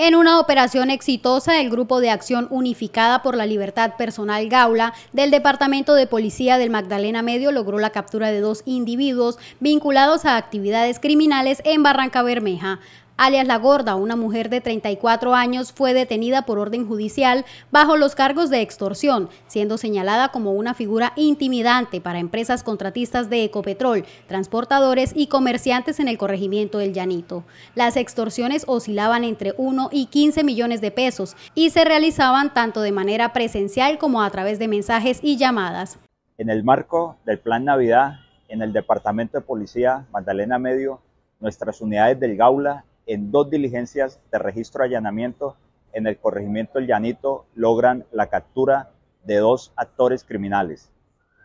En una operación exitosa el Grupo de Acción Unificada por la Libertad Personal Gaula del Departamento de Policía del Magdalena Medio logró la captura de dos individuos vinculados a actividades criminales en Barranca Bermeja alias La Gorda, una mujer de 34 años, fue detenida por orden judicial bajo los cargos de extorsión, siendo señalada como una figura intimidante para empresas contratistas de Ecopetrol, transportadores y comerciantes en el corregimiento del Llanito. Las extorsiones oscilaban entre 1 y 15 millones de pesos y se realizaban tanto de manera presencial como a través de mensajes y llamadas. En el marco del Plan Navidad, en el Departamento de Policía Magdalena Medio, nuestras unidades del Gaula en dos diligencias de registro de allanamiento en el corregimiento El Llanito logran la captura de dos actores criminales,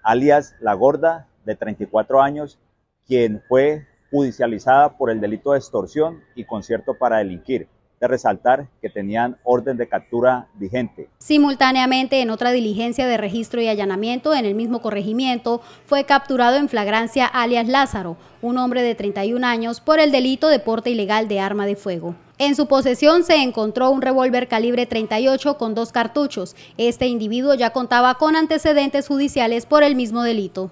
alias La Gorda, de 34 años, quien fue judicializada por el delito de extorsión y concierto para delinquir, de resaltar que tenían orden de captura vigente. Simultáneamente, en otra diligencia de registro y allanamiento en el mismo corregimiento, fue capturado en flagrancia alias Lázaro, un hombre de 31 años, por el delito de porte ilegal de arma de fuego. En su posesión se encontró un revólver calibre 38 con dos cartuchos. Este individuo ya contaba con antecedentes judiciales por el mismo delito.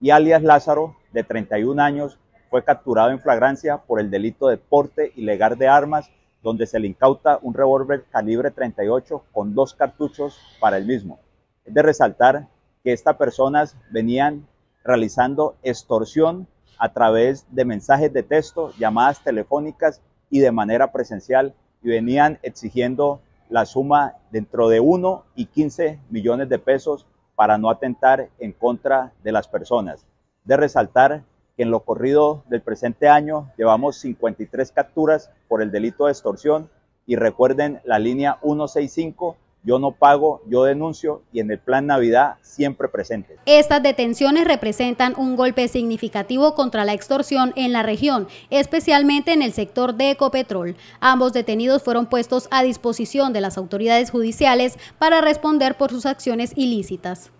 Y alias Lázaro, de 31 años, fue capturado en flagrancia por el delito de porte ilegal de armas donde se le incauta un revólver calibre 38 con dos cartuchos para el mismo. Es de resaltar que estas personas venían realizando extorsión a través de mensajes de texto, llamadas telefónicas y de manera presencial y venían exigiendo la suma dentro de 1 y 15 millones de pesos para no atentar en contra de las personas. De resaltar en lo corrido del presente año llevamos 53 capturas por el delito de extorsión y recuerden la línea 165 yo no pago, yo denuncio y en el plan Navidad siempre presente. Estas detenciones representan un golpe significativo contra la extorsión en la región, especialmente en el sector de Ecopetrol. Ambos detenidos fueron puestos a disposición de las autoridades judiciales para responder por sus acciones ilícitas.